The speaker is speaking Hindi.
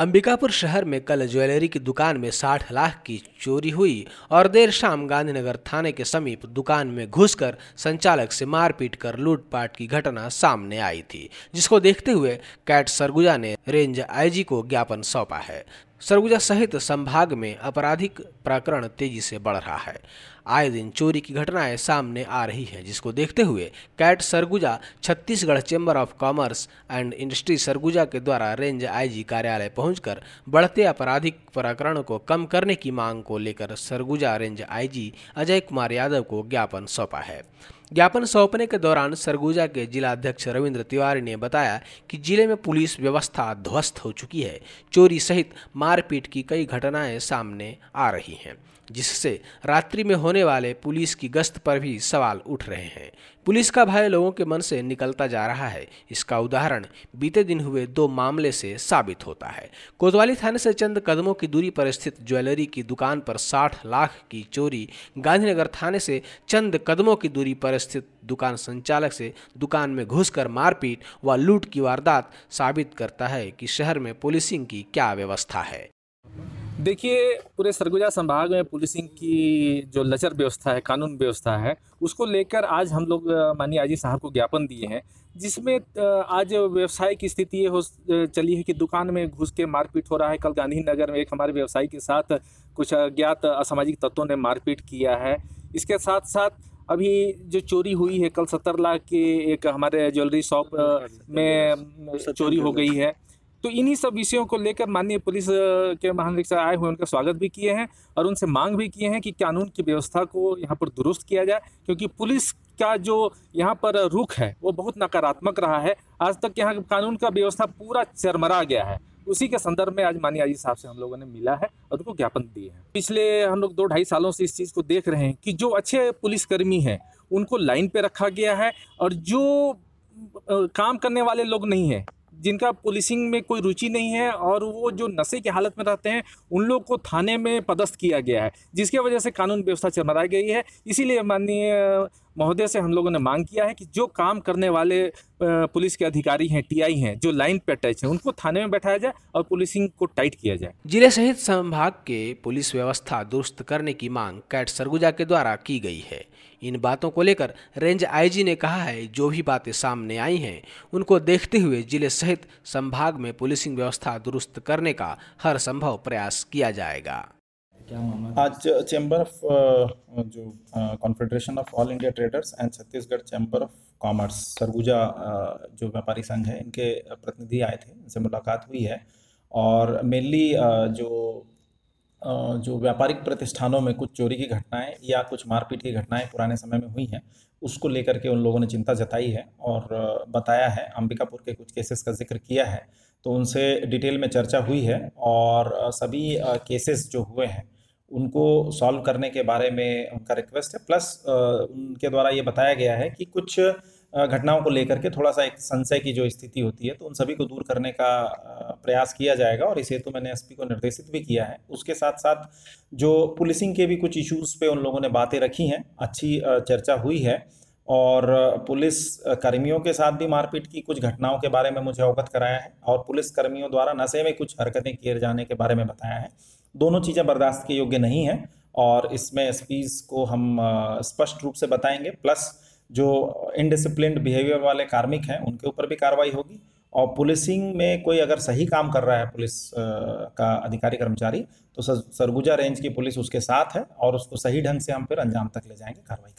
अंबिकापुर शहर में कल ज्वेलरी की दुकान में 60 लाख की चोरी हुई और देर शाम गांधीनगर थाने के समीप दुकान में घुसकर संचालक से मारपीट कर लूटपाट की घटना सामने आई थी जिसको देखते हुए कैट सरगुजा ने रेंज आईजी को ज्ञापन सौंपा है सरगुजा सहित संभाग में आपराधिक प्रकरण तेजी से बढ़ रहा है आए दिन चोरी की घटनाएं सामने आ रही हैं जिसको देखते हुए CAIT Surguja Chhattisgarh chamber of commerce and industry Surguja के द्वारा रेंज आईजी कार्यालय पहुंचकर बढ़ते आपराधिक प्रकरण को कम करने की मांग को लेकर सरगुजा रेंज आईजी अजय कुमार यादव को ज्ञापन सौंपा है ज्ञापन सौंपने के दौरान सरगुजा के जिलाध्यक्ष रविंद्र तिवारी ने बताया कि जिले में पुलिस व्यवस्था ध्वस्त हो चुकी है चोरी सहित मारपीट की कई घटनाएं सामने आ रही हैं जिससे रात्रि में होने वाले पुलिस की गश्त पर भी सवाल उठ रहे हैं पुलिस का भय लोगों के मन से निकलता जा रहा है इसका उदाहरण बीते दिन हुए दो मामले से साबित होता है कोतवाली थाने से चंद कदमों की दूरी पर स्थित ज्वेलरी की दुकान पर 60 लाख की चोरी गांधीनगर थाने से चंद कदमों की दूरी पर स्थित दुकान संचालक से दुकान में घुसकर मारपीट व लूट की वारदात साबित करता है कि शहर में पुलिसिंग की क्या व्यवस्था है देखिए पूरे सरगुजा संभाग में पुलिसिंग की जो लचर व्यवस्था है कानून व्यवस्था है उसको लेकर आज हम लोग माननीय आजी साहब को ज्ञापन दिए हैं जिसमें आज व्यवसाय की स्थिति ये हो चली है कि दुकान में घुस के मारपीट हो रहा है कल गांधीनगर में एक हमारे व्यवसायी के साथ कुछ अज्ञात असामाजिक तत्वों ने मारपीट किया है इसके साथ साथ अभी जो चोरी हुई है कल सत्तर लाख के एक हमारे ज्वेलरी शॉप में चोरी हो गई है तो इन्हीं सब विषयों को लेकर माननीय पुलिस के महानिरीक्षक आए हुए उनका स्वागत भी किए हैं और उनसे मांग भी किए हैं कि कानून की व्यवस्था को यहाँ पर दुरुस्त किया जाए क्योंकि पुलिस का जो यहाँ पर रुख है वो बहुत नकारात्मक रहा है आज तक यहाँ कानून का व्यवस्था पूरा चरमरा गया है उसी के संदर्भ में आज मानिया जी साहब से हम लोगों ने मिला है और उनको ज्ञापन दिए हैं पिछले हम लोग दो ढाई सालों से इस चीज़ को देख रहे हैं कि जो अच्छे पुलिसकर्मी हैं उनको लाइन पे रखा गया है और जो काम करने वाले लोग नहीं हैं जिनका पुलिसिंग में कोई रुचि नहीं है और वो जो नशे की हालत में रहते हैं उन लोग को थाने में पदस्थ किया गया है जिसके वजह से कानून व्यवस्था चरमराई गई है इसीलिए माननीय महोदय से हम लोगों ने मांग किया है कि जो काम करने वाले पुलिस के अधिकारी हैं टीआई हैं जो लाइन पे अटैच हैं उनको थाने में बैठाया जाए और पुलिसिंग को टाइट किया जाए जिले सहित संभाग के पुलिस व्यवस्था दुरुस्त करने की मांग कैट सरगुजा के द्वारा की गई है इन बातों को लेकर रेंज आईजी ने कहा है जो भी बातें सामने आई हैं उनको देखते हुए जिले सहित संभाग में पुलिसिंग व्यवस्था दुरुस्त करने का हर संभव प्रयास किया जाएगा क्या आज चैम्बर ऑफ जो confederation of all India traders and Chhattisgarh chamber of commerce Surguja जो व्यापारी संघ है इनके प्रतिनिधि आए थे इनसे मुलाकात हुई है और मेनली जो जो व्यापारिक प्रतिष्ठानों में कुछ चोरी की घटनाएं या कुछ मारपीट की घटनाएं पुराने समय में हुई हैं उसको लेकर के उन लोगों ने चिंता जताई है और बताया है अंबिकापुर के कुछ केसेस का जिक्र किया है तो उनसे डिटेल में चर्चा हुई है और सभी केसेस जो हुए हैं उनको सॉल्व करने के बारे में उनका रिक्वेस्ट है प्लस उनके द्वारा ये बताया गया है कि कुछ घटनाओं को लेकर के थोड़ा सा एक संशय की जो स्थिति होती है तो उन सभी को दूर करने का प्रयास किया जाएगा और इसे तो मैंने एसपी को निर्देशित भी किया है उसके साथ साथ जो पुलिसिंग के भी कुछ इश्यूज़ पे उन लोगों ने बातें रखी हैं अच्छी चर्चा हुई है और पुलिस कर्मियों के साथ भी मारपीट की कुछ घटनाओं के बारे में मुझे अवगत कराया है और पुलिस कर्मियों द्वारा नशे में कुछ हरकतें किए जाने के बारे में बताया है दोनों चीज़ें बर्दाश्त के योग्य नहीं हैं और इसमें एसपीज को हम स्पष्ट रूप से बताएंगे प्लस जो इनडिसिप्लिन बिहेवियर वाले कार्मिक हैं उनके ऊपर भी कार्रवाई होगी और पुलिसिंग में कोई अगर सही काम कर रहा है पुलिस का अधिकारी कर्मचारी तो सरगुजा रेंज की पुलिस उसके साथ है और उसको सही ढंग से हम फिर अंजाम तक ले जाएंगे कार्रवाई